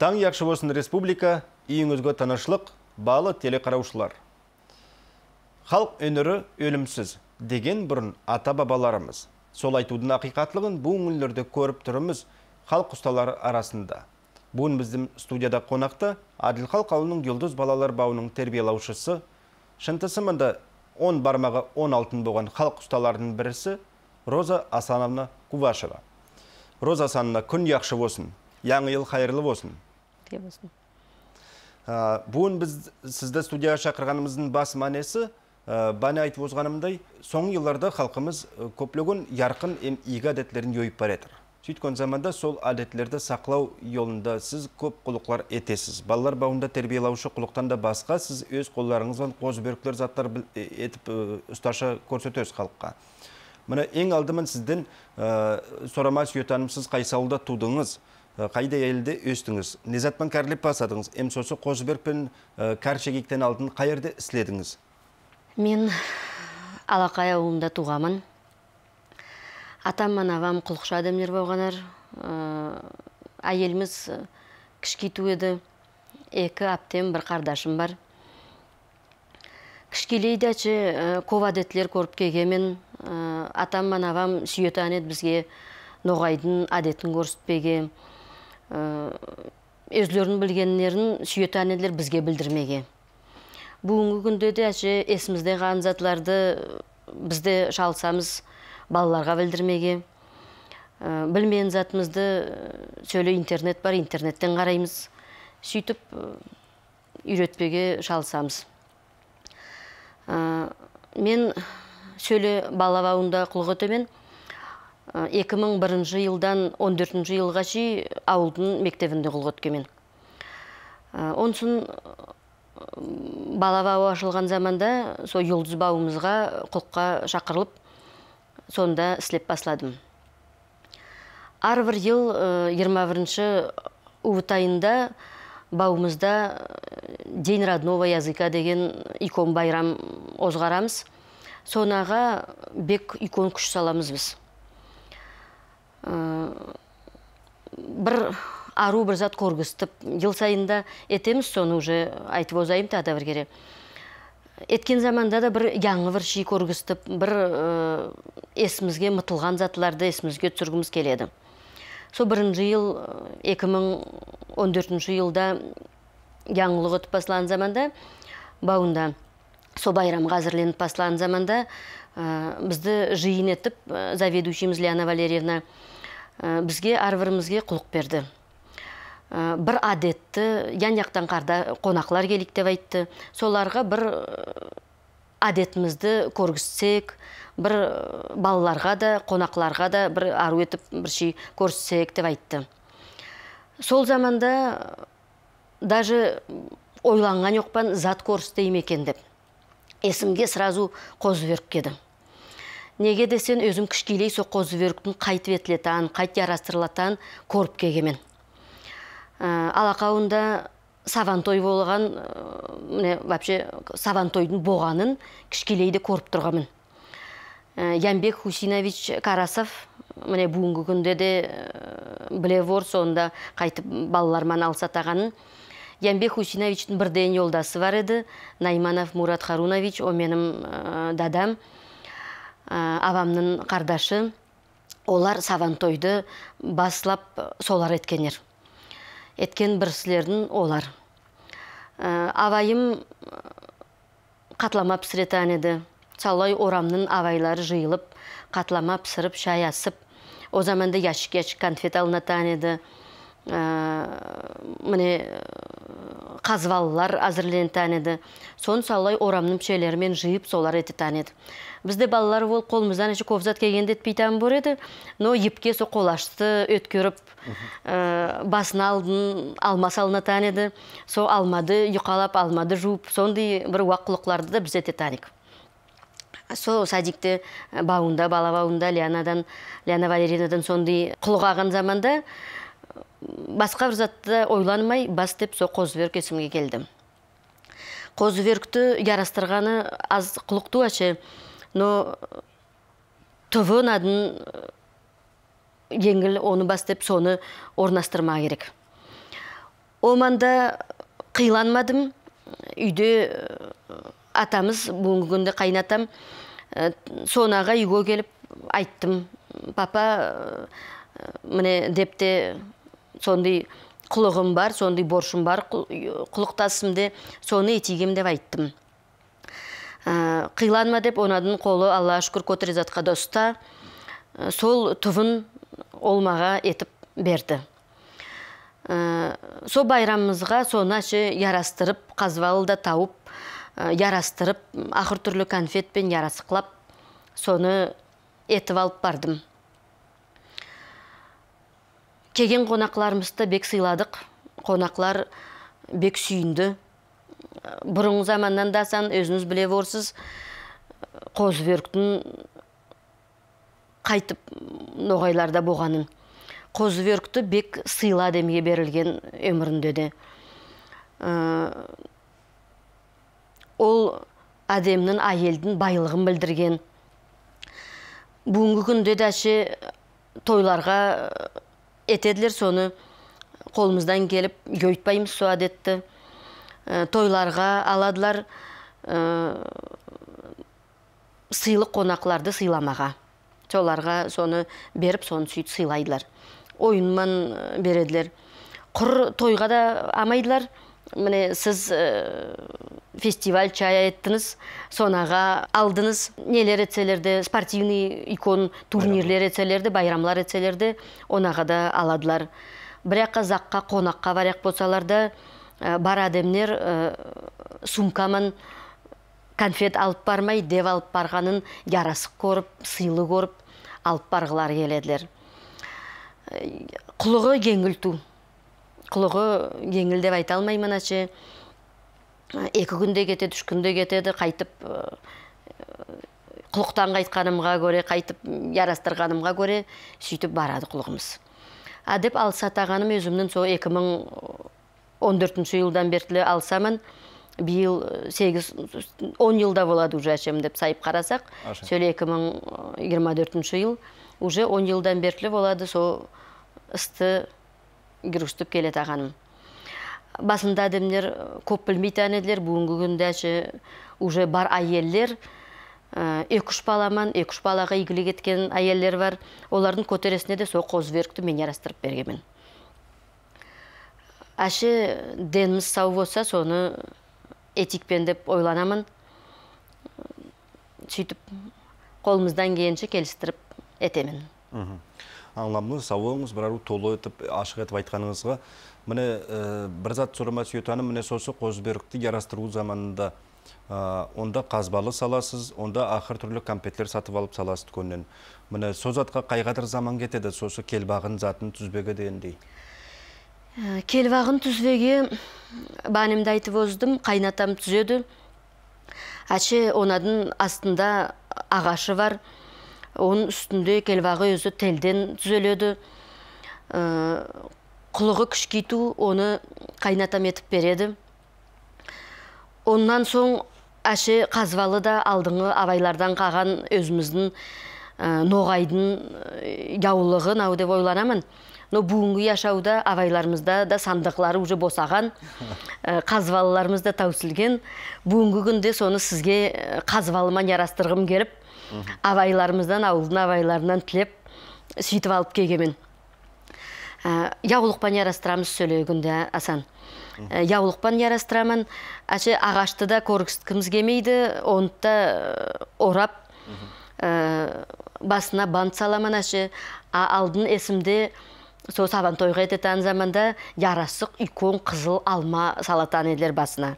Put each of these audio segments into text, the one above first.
Таң яқшы болсын республика, үйіңізгі танышылық, балы телеқараушылар. Халық өнірі өлімсіз деген бұрын ата-бабаларымыз. Сол айтудың ақиқатлығын бұл үңілдерді көріп тұрымыз халық ұсталары арасында. Бүгін біздің студияда қонақты Аділ халық жұлдыз балалар бауының тербиелаушысы, шынтысымында 10 бармағы 16 болған халық ұсталарының бірісі Роза Асановна Кувашева. Роза Асановна күн яқшы болсын, яңы ел қайырлы болсын сәтте бүгін біз сізді студияға шақырғанымыздың бас мәнесі ә, бәне айтып озғанымдай соңғы жылдарда халқымыз көплеген ярқын ем игі әдеттерін жойып бара жатыр сөйткен заманда сол әдеттерді сақлау жолында сіз көп құлықлар етесіз балалар бауында тәрбиелеуші құлықтан да басқа сіз өз қолдарыңызбен қозыбөріктер заттар етіп ұсташа көрсетесіз халыққа міне ең алдымен сізден сорамас сұрама сүйетаным тудыңыз Э, қайда елде өстіңіз Незатпан кәрлеп басадыңыз Әмсосы сосы пен алдың алдын қайырды істедіңіз мен алақай ауылында туғамын атам мен авам кулукша болғанар э, әйеліміз э, кішкейту еді екі аптем бір қардашым бар кішкелейдәчі көп көріп келгенмен атам мен сүйетанет бізге ноғайдың әдетін көрсетпеген Э, өздерінің білгенлерін сүйеті әнелер бізге білдірмеге бүгінгі күнде де әші есімізде қалған затларды э, бізде шалсамыз балаларға білдірмеге э, Білмейін затымызды сөйлі интернет бар интернеттен қараймыз Сүйтіп үйретпеге шалысамыз. мен сөйле бала бауында төмен екі мың бірінші жылдан он төртінші жылға шейін ауылдың мектебінде оқылып өткенмін ә, онсын бала ашылған заманда сол жұлдыз бауымызға құлыққа шақырылып сонда істеп басладым ар бір жыл ә, жиырма бірінші айында бауымызда ә, день родного языка деген икон байрам озғарамыз сонаға бек икон күш саламыз біз Э, бір ару бір зат көргізтіп жыл сайында етеміз соны уже айтып озайым тағы бір кере еткен заманда да бір яңы бір ши бір э, есімізге мытылған затларды есімізге түсіргіміз келеді сол бірінші жыл 2014 э, жылда яңылық өтіп заманда бауында сол байрамға әзірленіп басталған заманда бізді жиын етіп ә, заведующиміз лиана валерьевна ә, бізге әрбірімізге құлық берді бір әдетті ян жақтан қарда қонақлар келейік деп айтты соларға бір әдетімізді көргізсек бір балаларға да қонақларға да бір ару етіп бір ши көрсетсек деп айтты сол заманда даже ойланған жоқпын зат көрсетейін екен деп есімге сразу беріп кедің неге десен өзім кішкейлей со қозыбөріктің қайтып етілетан қайт ярастырылатан көріп кегемен ә, алақауында савантой болған ә, міне вообще савантойдың болғанын кішкелейде көріп тұрғанмын ә, ямбек хусинович карасов міне бүгінгі күнде де біле сонда қайтып балаларман алсатағанын Ямбек Хусиновичтің бірден елдасы бар еді. Найманов Мурат Харунович, о менің э, дадам, э, авамның қардашы. Олар савантойды баслап солар еткенер. Еткен бірсілердің олар. Э, авайым қатламап сіретан еді. Салай орамның авайлары жиылып, қатламап пісіріп, шай асып. О заманда яшық-яшық конфет алынатан еді. Э, міне э, қазваллар әзірленіп таниды соны салай орамның пүшелерімен жиып солар еті таныды бізде балалар ол қолымыздан еще ковзат келгенде етпейтін бар еді но епке со қолашты өткеріп ә, э, басын алдын алма салына со алмады юқалап алмады жуып сондай бір уақылықларды да біз ете сол садикте бауында бала бауында лианадан лиана валерьевнадан сондай заманда басқа бір затты ойланмай бас деп сол козуберк есімге келдім қозыберкті ярастырғаны аз құлықты ачы но тв надын э, оны бас деп соны орнастырма керек оманда қиланмадым үйде э, атамыз күнде күнде қайнатам. Э, Сонаға үйге келіп айттым папа міне депте сондай құлығым бар сондай борышым бар құлықтасымды соны етегем деп айттым ә, қиыланма деп онадың қолы аллаға шүкір көтере сол түбін олмаға етіп берді ә, сол байрамымызға соны ярастырып қазбалы да тауып ярастырып ақыр түрлі конфетпен ярасықлап соны етіп алып бардым келген қонақларымызды бек сыйладық қонақлар бек сүйінді бұрынғы заманнан да сан өзіңіз біле борсыз қозыбөріктің қайтып ноғайларда болғанын қозыбөрікті бек сыйла демге берілген өмірінде де ә, ол әдемнің әйелдің байлығын білдірген бүгінгі күнде дәше тойларға етеділер соны қолымыздан келіп көйтпаймыз сол әдетті э, тойларға аладылар э, сыйлық қонақларды сыйламаға соларға соны беріп соны сөйтіп сыйлайдылар ойынман э, береділер құр тойға да амайдылар міне сіз э, фестиваль чая айттыңыз сонаға алдыңыз нелер етселерді спортивный икон турнирлер етселерді байрамлар етселерді онаға да аладылар бірақ заққа қонаққа барақ болсалар да э, бар адамдар ә, э, сумкаман конфет алып бармай деп алып барғанын ярасық көріп сыйлы көріп алып барғылары келеділер құлығы жеңіл құлығы жеңіл деп айта алмаймын ше екі күнде кетеді үш күнде кетеді қайтып құлықтан қайтқанымға көре қайтып ярастырғанымға көре сөйтіп барады құлығымыз а деп алса тағаным өзімнің сол 2014 жылдан бертілі алсамын биыл сегіз он жылда болады уже әшем деп сайып қарасақ сол екі мың жиырма төртінші жыл уже он жылдан бертілі болады сол ысты кіргізтіп келеді ағаным басында әдемдер көп білмейтін әнеділер бүгінгі күнде уже бар әйелдер ә, екі үш баламан екі үш балаға игілік еткен әйелдер бар олардың көтересіне де сол қозыберікті мен жарастырып бергенмін әші деніміз сау болса соны этикпен деп ойланамын сөйтіп қолымыздан келгенше келістіріп етемін сау сауыңыз бір толы етіп ашық етіп айтқаныңызға міне бір зат сұрама сүйетаны міне сосы қозыберікті ярастыру заманында онда қазбалы саласыз онда ақыр түрлі компеттер сатып алып саласыз көнінен. міне сол затқа қайғадыр заман кетеді сосы келбағын затын түзбегі дегендей ә, келбағын түзбеге банемді айтып оздым қайнатам түзеді әше онадың астында ағашы бар оның үстінде келвағы өзі телден түзеледі. Ә, құлығы күшкейту, оны қайнатам етіп береді Оннан соң әше қазвалы да алдыңы абайлардан қаған өзіміздің ә, ноғайдың ә, яулығы нау деп ойланамын но бүгінгі яшауда абайларымызда да сандықлары уже босаған қазвалыларымыз да таусілген бүгінгі күнде соны сізге қазвалыма ярастырғым келіп абайларымыздан ауылдың абайларынан тілеп сөйтіп алып келгенмін Яулықпан ә, яулықпен ярастырамыз сөйлегенде асан ә, Яғылықпан ярастырамын әше ағашты да көргізгіміз келмейді оны да орап басына бант саламын әші алдын есімде сол сабантойға ететін заманда ярасық икон қызыл алма салатан еділер басына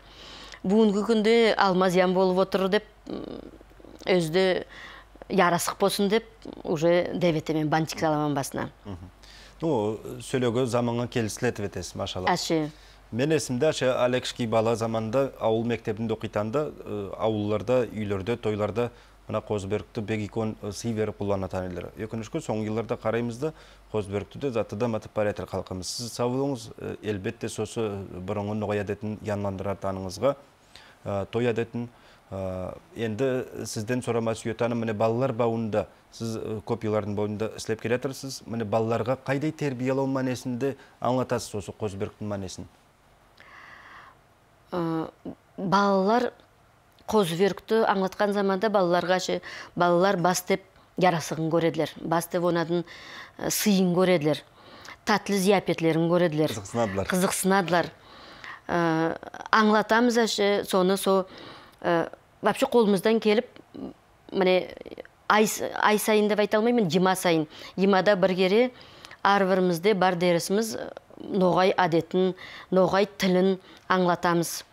бүгінгі күнде алма зиян болып отыр деп өзді ярасық болсын деп уже дәветемен бантик саламан басына ну сөйлөгө заманга келисилетип этесиз машалла ачы мен эсимде бала заманда ауыл мектебинде анда ауылларда үйлөрдө тойларда мына козбөрктү бек икон сый берип кулданатан элдер өкүнүчкө соңку жылдарда карайбыз да козбөрктү да затыда матып бара жатыр калкыбыз Сіз сау болуңуз элбетте сөзсү борынгы ногой адетін таныңызға, той әдетін Э, енді сізден сұрама сүйетаным міне балалар бауында сіз э, копиялардың бауында істеп келе жатырсыз міне балаларға қайдай тәрбиелеу мәнесінде аңлатасыз осы қозыбіріктің мәнесін э, балалар қозыбірікті аңлатқан заманда балаларға балалар бас деп ярасығын көреділер бас деп онадын сыйын көреділер татлы зияпетлерін көреділер қызықсынадылар қызықсынадылар аңлатамыз әші соны со вообще қолымыздан келіп міне ай, ай сайын деп айта алмаймын жима сайын жимада бір кере ар бар дерісіміз э, ноғай әдетін ноғай тілін аңлатамыз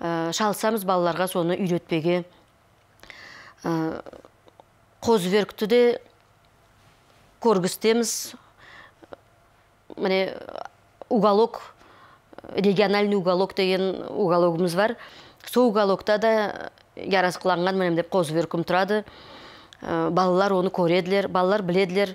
ә, э, шалсамыз балаларға соны үйретпеге ә, э, де көргістеміз міне уголок региональный уголок деген угологымыз бар сол уголокта да яраскыланганмын деп козуп беркім тұрады, э, балалар оны көреділер, балалар біледілер,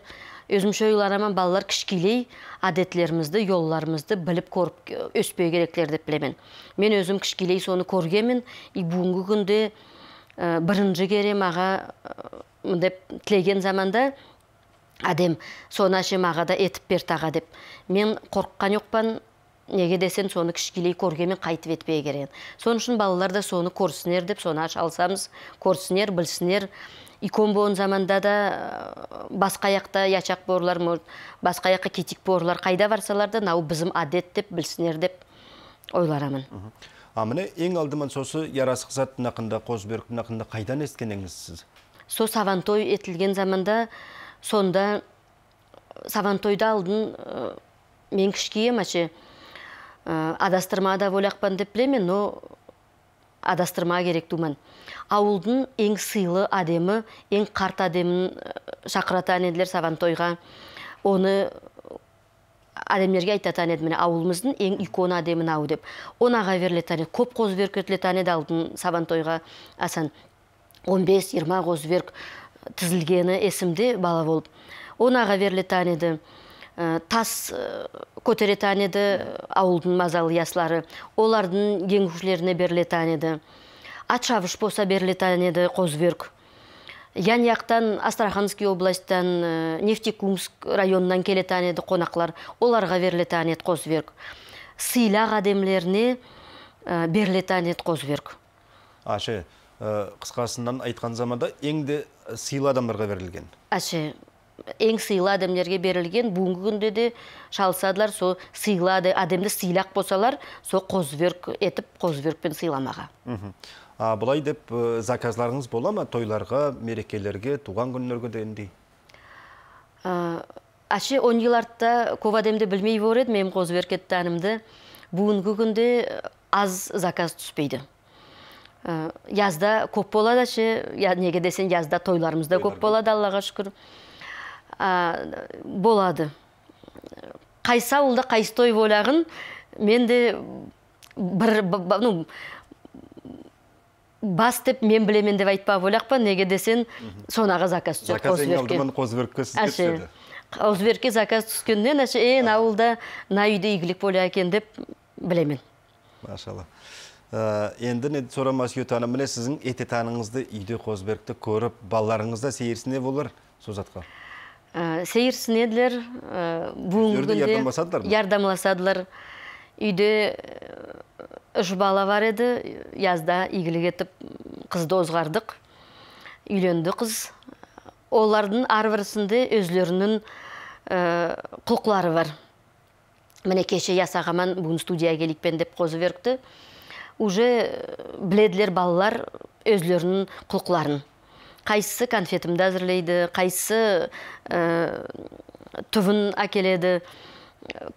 өзімше ойланамын балалар кичкилей әдетлерімізді, жолдорубузду біліп көріп э, кереклер деп білемін мен өзім кичкилей соны көргенмін и бүгүнкү э, бірінші керем аға мага мындеп тилеген заманда адем соны ачы мага да этип аға деп мен қорққан жоқпын неге десең соны кішкелей көргенмен қайтып етпей керек сол үшін балалар да соны көрсінер деп соны аша алсамыз көрсінер білсінер икон болған заманда да э, басқа жақта ячақ борлар басқа аяққа кетик борлар қайда барсалар да мынау бізім әдет деп білсінер деп ойларамын міне ең алдымен сосы ярасық зат мынақында қозыберік ақында қайдан естіген едіңіз сіз сол сабантой етілген заманда сонда савантойда алдын э, мен кішкеем әше адастырма деп болақпан деп білемін но адастырма керек думан ауылдың ең сыйлы адемі ең қарт адемін э, шақырата еділер саған тойға оны адамдерге айтатан еді міне ауылымыздың ең икона адемін ау деп аға берілет көп қозыберк кетілет еді алдын сабан тойға асан 15-20 қозверк тізілгені есімде бала болып онаға берілет еді Э, тас э, көтерет еді э, ауылдың мазалы яслары олардың еңушілеріне берілет еді атшабыш болса берілетін еді қозыберк ян астраханский областьтан нефтекумск районынан келетін қонақлар оларға берілет еді қозыберк сыйлақ әдемілеріне берілет анеді қозыберк ашы қысқасынан айтқан заманда ең де сыйлы адамдарға берілген әше ең сыйлы адамдерге берілген бүгінгі күнде де шалысадылар сол сыйлады адамды сыйлақ болсалар сол қозыберк етіп қозыберкпен сыйламаға а, бұлай деп э, заказларыңыз бола ма тойларға мерекелерге туған күндерге дегендей әше э, он артта, көп адамды білмей болар еді менің қозыберкет танымды бүгінгі күнде э, аз заказ түспейді язда көп болады ше неге десең язда да көп болады аллаға шүкір болады қайсы ауылда қайсы той болағын мен де бір ну бас деп мен білемін деп айтпа па неге десен сонаға заказ түседі қозыберікке заказ түскеннен әшейін ауылда мына үйде игілік бола екен деп білемін машалла ә, енді не сұрамас үйетаным міне сіздің ететаныңызды үйде қозыберікті көріп балаларыңыз да сейірсіне болар сол сейірсінеділер бүгінгі үйде үш бала бар еді язда игілік етіп қызды озғардық үйленді қыз олардың арварсында өзлерінің құлқылары э, бар міне кеше ясағаман бүгін студия келікпен деп қозы беріпті уже э, біледілер балалар өзлерінің құлқыларын қайсысы конфетімді әзірлейді қайсы ә, э, түбін әкеледі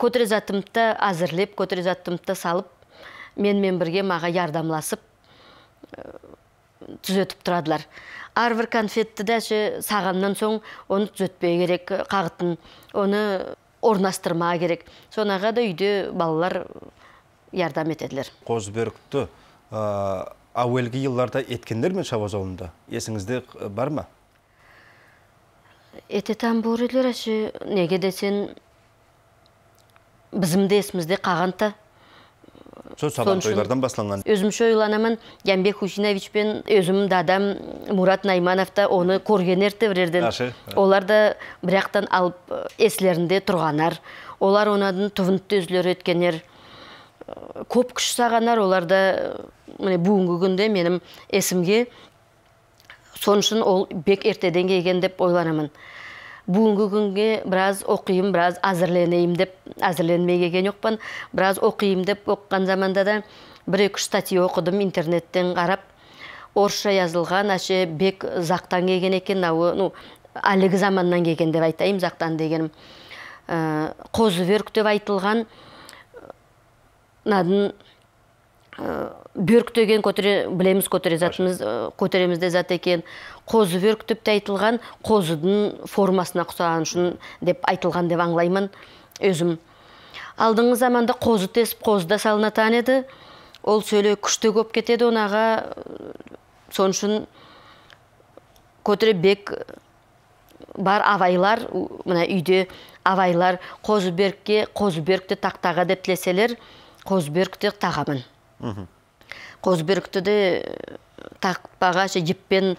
көтерезатымды әзірлеп көтерезатымды салып менімен бірге маған ярдамласып э, түзетіп тұрадылар әрбір конфетті дәші сағаннан соң оны түзетпей керек қағытын оны орнастырма керек сонаға да үйде балалар э, ярдам етеділер қозыбөрікті әуелгі елларда еткендер мен шаба жолында есіңізде э, бар ма этетан әші неге десен, бізімді есімізде қағанта сол сабан тойлардан басталған өзімше ойланамын ямбек хусинович пен өзім дадам Мұрат найманов та оны көрген ерте бірерден олар да бірақтан алып э, есілерінде тұрғанар олар оның түвінтті өзлері өткенер көп күш сағанар оларда э, міне бүгінгі күнде менің есімге сол үшін ол бек ертеден келген деп ойланамын бүгінгі күнге біраз оқиым біраз әзірленейін деп әзірленмей келген жоқпын біраз оқиым деп оққан заманда да бір екі үш статья оқыдым интернеттен қарап орысша жазылған әше бек зақтан келген екен ауы ну әлгі заманнан келген деп айтайын зақтан дегенім э, қозы деп айтылған надын бөрк деген көтере білеміз көтере затымыз көтереміз де зат екен қозы бөрк деп те айтылған қозыдың формасына ұқсаған үшін деп айтылған деп аңлаймын өзім алдыңғы заманда қозы тесіп қозда салынатан еді ол сөйле күшті көп кетеді онаға сон үшін бек бар абайлар мына үйде абайлар қозы беркті тақтаға деп тілеселер қозбөрктү тағамын қозбөрктү де тақпаға еппен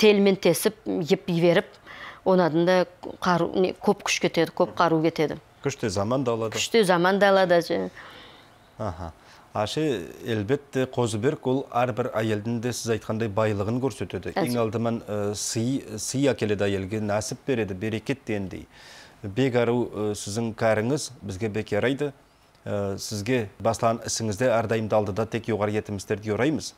телмен тесіп еп веріп онадында көп күш кетеді көп қару кетеді күшті заман да алады күшті заман да алады аха ашы әлбетте қозыберк ол әрбір әйелдің де сіз айтқандай байлығын көрсетеді ең алдымен сый әкеледі әйелге нәсіп береді берекет дегендей бек ару э, сіздің кәріңіз бізге бек ярайды э, сізге бастаған ісіңізде әрдайым да тек жоғары етіміздерді ораймыз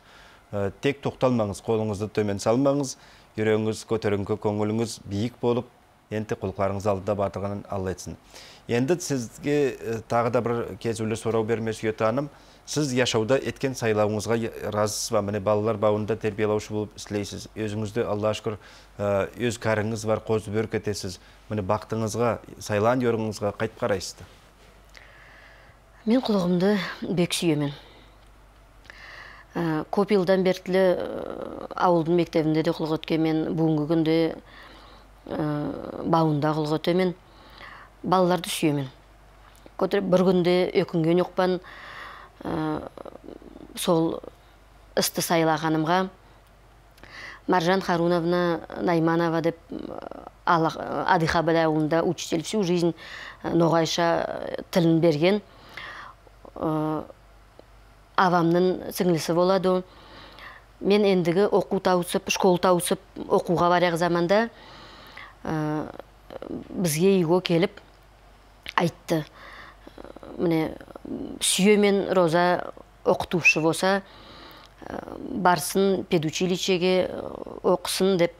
э, тек тоқталмаңыз қолыңызды төмен салмаңыз жүрегіңіз көтеріңкі көңіліңіз биік болып енді құлқарыңыз алдыда батырғанын алла етсін енді сізге тағы да бір кезулі сұрау бермес сүйет сіз яшауда еткен сайлауыңызға разысыз ба міне балалар бауында тәрбиелеуші болып істілейсіз Өзіңізді аллаға шүкір ә, өз кәріңіз бар қозы бөрік етесіз міне бақтыңызға, сайлан орныңызға қайтып қарайсыз мен құлығымды бек сүйемін ә, көп бертілі ә, ауылдың мектебінде де құлық өткенмен бүгінгі күнде ә, бауында құлық балаларды сүйемін бір күнде өкінген жоқпын Ә, сол істі сайлағанымға маржан харуновна найманова деп адыхабад ауылында учитель всю жизнь э, ноғайша э, тілін берген э, авамның сіңлісі болады мен ендігі оқу тауысып школ тауысып оқуға баряқ заманда бізге үйге келіп айтты міне Сүйе мен роза оқытушы болса э, барсын педучилищеге э, оқысын деп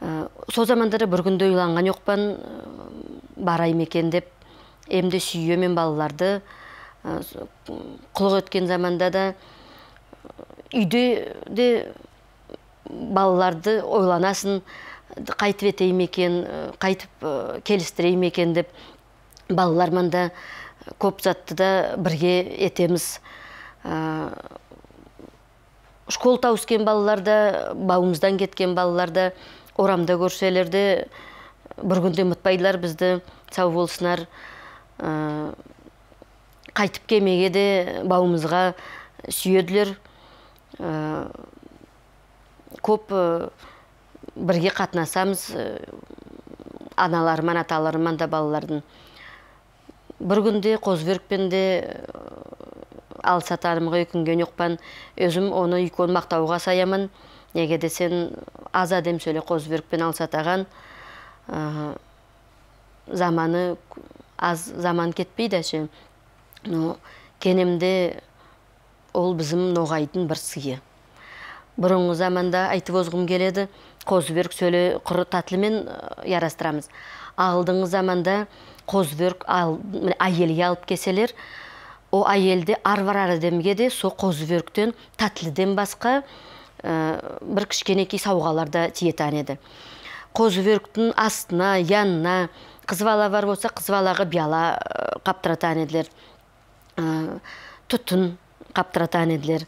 э, сол замандары бір күнде ойланған жоқпын барайым екен деп емді мен балаларды құлық өткен заманда да үйде де балаларды ойланасын қайтып етейін екен қайтып келістірейін екен деп балаларман да көп затты да бірге етеміз ә, школта өскен да бауымыздан кеткен да орамда көрселерде бір күнде ұмытпайдылар бізді сау болсынар ә, қайтып кемеге де бауымызға сүйеділер ә, көп бірге қатынасамыз аналарыман аталарыман да балалардың бір күнде қозыбөрікпен де э, ал сатарымға үйкінген өзім оны үйкон мақтауға саямын неге десен аз дем сөйле қозыбөрікпен ал сатаған э, заманы аз заман кетпейді әше но кенемде ол бізім ноғайдың бір сыйы бұрынғы заманда айтып озғым келеді қозыберг сөйле құры татлымен э, ярастырамыз алдыңғы заманда қозберк әйелге алып келселер о айелде арвар арадымге де со козбөрктөн тәтліден басқа ә, бір кішкенекей сауғаларда тиетан еді козбөрктің астына янына қыз бар болса қыз балаға бияла қаптыратан еділер ә, қаптыратан еділер ә,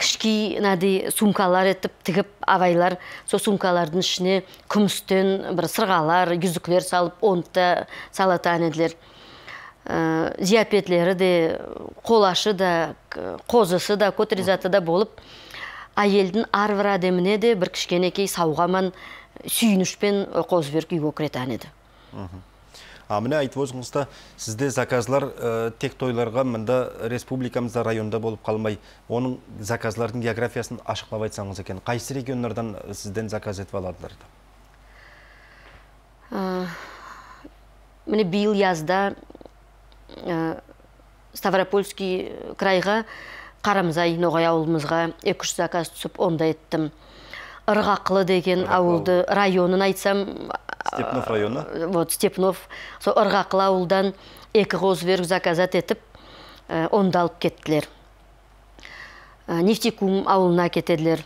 кішкей сумкалар етіп тігіп абайлар сол сумкалардың ішіне күмістен бір сырғалар жүзіклер салып онты салатын еділер ә, э, де қолашы да қозысы да котризаты да болып әйелдің әрбір әдеміне де бір кішкенекей сауғаман сүйінішпен беріп үйге кіретін еді а айтып өзіңізді сізде заказлар э, тек тойларға мында республикамызда районда болып қалмай оның заказлардың географиясын ашықлап айтсаңыз екен қайсы региондардан э, сізден заказ етіп аладылар э, міне биыл язда ставропольский крайға қарамзай ноғай ауылымызға екі заказ түсіп онда еттім ырғақлы деген ауылды районын айтсам степнов районы вот степнов сол ырғақлы ауылдан екі қозыбөрік заказат етіп э, онды алып кеттілер э, нефтекум ауылына кетеділер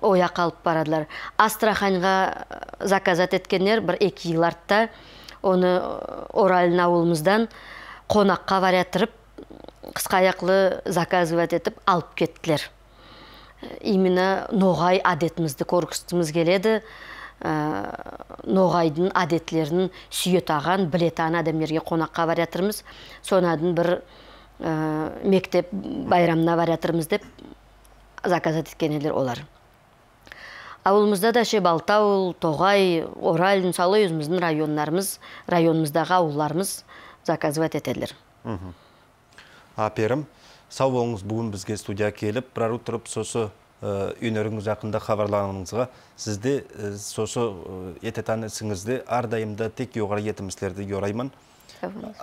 оя алып барадылар астраханьға э, заказат еткендер бір екі жыл артта оны оральный ауылымыздан қонаққа баря тұрып қысқа аяқлы заказывать етіп алып кеттілер именно ноғай әдетімізді көргістіміз келеді ә, ноғайдың әдетлерін білет аң адамдерге қонаққа баратырмыз Сонадың бір ә, мектеп байрамына баратырмыз деп заказ еткенелер олар ауылымызда да ше тоғай орал мысалы өзіміздің райондарымыз районымыздағы ауылдарымыз заказывать етелер әперім сау болыңыз бүгін бізге студияға келіп бірар тұрып сосы үйнөріңіз э, жақында хабарлағаныңызға сізді э, сосы э, ететан ісіңізді ардайымда тек жоғары етімізлерді жораймын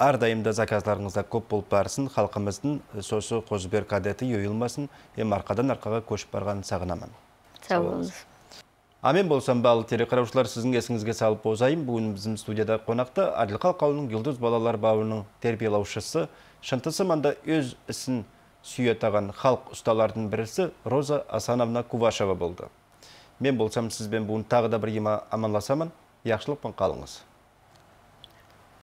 ардайымда заказларыңызда көп болып барсын халқымыздың сосы қозыбер кадеті жойылмасын ем арқадан арқаға көшіп барғанын сағынамын сау болыңыз а мен болсам бал телеқараушылар сіздің есіңізге салып озайын бүгін біздің студияда қонақта әділқал қалының жұлдыз балалар бабының тәрбиелаушысы манда өз ісін сүйетаған халқ ұсталардың бірісі Роза Асановна Кувашева болды. Мен болсам сізбен бүгін тағы да ема аманласамын. Яқшылықпен қалыңыз.